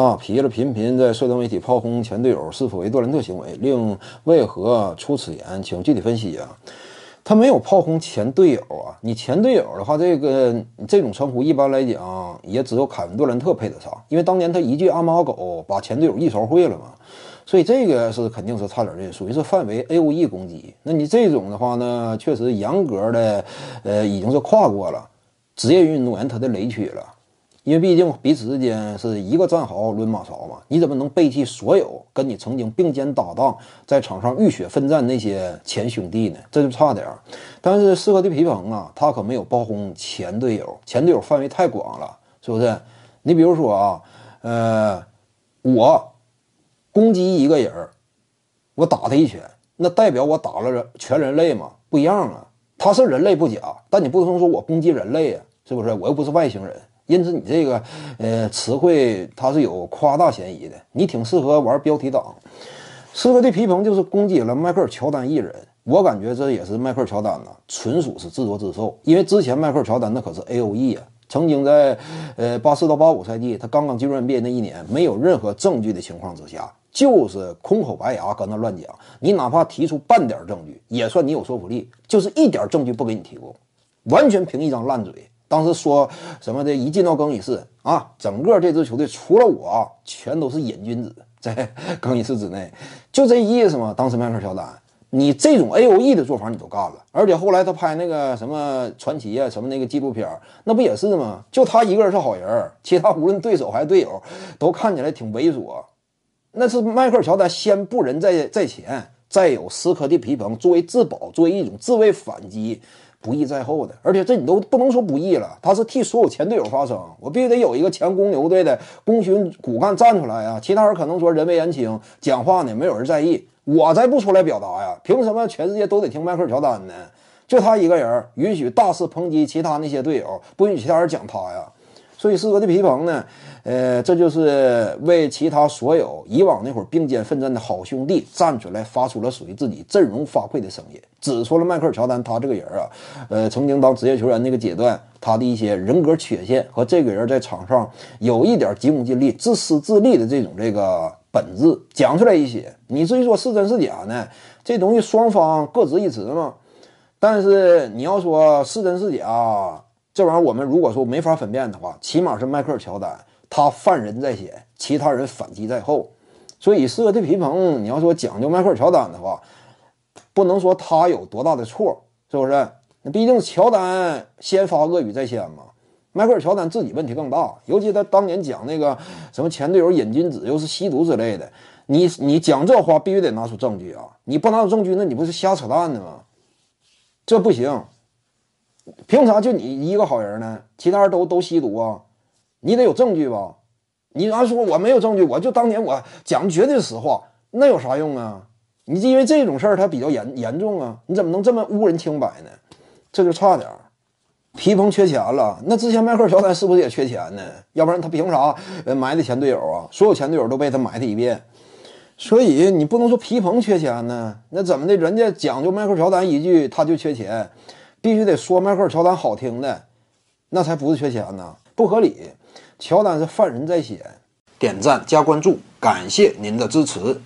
啊，皮了频频在社交媒体炮轰前队友是否为杜兰特行为，另为何出此言？请具体分析啊！他没有炮轰前队友啊，你前队友的话，这个这种称呼一般来讲也只有凯文杜兰特配得上，因为当年他一句阿猫阿狗把前队友一勺烩了嘛，所以这个是肯定是差点这属于是范围 A O E 攻击。那你这种的话呢，确实严格的呃已经是跨过了职业运动员他的雷区了。因为毕竟彼此之间是一个战壕抡马勺嘛，你怎么能背弃所有跟你曾经并肩搭档、在场上浴血奋战那些前兄弟呢？这就差点。但是适合的皮蓬啊，他可没有包轰前队友，前队友范围太广了，是不是？你比如说啊，呃，我攻击一个人，我打他一拳，那代表我打了全人类吗？不一样啊，他是人类不假，但你不能说我攻击人类呀，是不是？我又不是外星人。因此，你这个呃词汇它是有夸大嫌疑的。你挺适合玩标题党，斯科蒂皮蓬就是攻击了迈克尔乔丹一人。我感觉这也是迈克尔乔丹呐，纯属是自作自受。因为之前迈克尔乔丹那可是 A O E 啊，曾经在呃八四到八五赛季，他刚刚进入 NBA 那一年，没有任何证据的情况之下，就是空口白牙搁那乱讲。你哪怕提出半点证据，也算你有说服力；就是一点证据不给你提供，完全凭一张烂嘴。当时说什么的？一进到更衣室啊，整个这支球队除了我，全都是瘾君子。在更衣室之内，就这意思嘛。当时迈克尔乔丹，你这种 A O E 的做法你都干了。而且后来他拍那个什么传奇啊，什么那个纪录片，那不也是吗？就他一个人是好人，其他无论对手还是队友，都看起来挺猥琐。那是迈克尔乔丹先不仁在在前，再有斯科蒂皮蓬作为自保，作为一种自卫反击。不义在后的，而且这你都不能说不义了，他是替所有前队友发声，我必须得有一个前公牛队的功勋骨干站出来啊！其他人可能说人微言轻，讲话呢没有人在意，我再不出来表达呀，凭什么全世界都得听迈克尔乔丹呢？就他一个人允许大肆抨击其他那些队友，不允许其他人讲他呀？所以，斯科的皮蓬呢，呃，这就是为其他所有以往那会儿并肩奋战的好兄弟站出来，发出了属于自己阵容发挥的声音，指出了迈克尔乔丹他这个人啊，呃，曾经当职业球员那个阶段，他的一些人格缺陷和这个人在场上有一点急功近利、自私自利的这种这个本质，讲出来一些。你至于说是真是假呢？这东西双方各执一词嘛。但是你要说是真是假？这玩意儿，我们如果说没法分辨的话，起码是迈克尔乔丹他犯人在先，其他人反击在后。所以，社会皮蓬，你要说讲究迈克尔乔丹的话，不能说他有多大的错，是不是？那毕竟乔丹先发恶语在先嘛。迈克尔乔丹自己问题更大，尤其他当年讲那个什么前队友瘾君子又是吸毒之类的，你你讲这话必须得拿出证据啊！你不拿出证据，那你不是瞎扯淡的吗？这不行。凭啥就你一个好人呢？其他人都都吸毒啊！你得有证据吧？你按说我没有证据？我就当年我讲绝对实话，那有啥用啊？你因为这种事儿他比较严严重啊？你怎么能这么污人清白呢？这就差点。皮蓬缺钱了，那之前迈克尔乔丹是不是也缺钱呢？要不然他凭啥埋的前队友啊？所有前队友都被他埋他一遍。所以你不能说皮蓬缺钱呢？那怎么的？人家讲究迈克尔乔丹一句他就缺钱。必须得说迈克尔乔丹好听的，那才不是缺钱呢，不合理。乔丹是犯人在写，点赞加关注，感谢您的支持。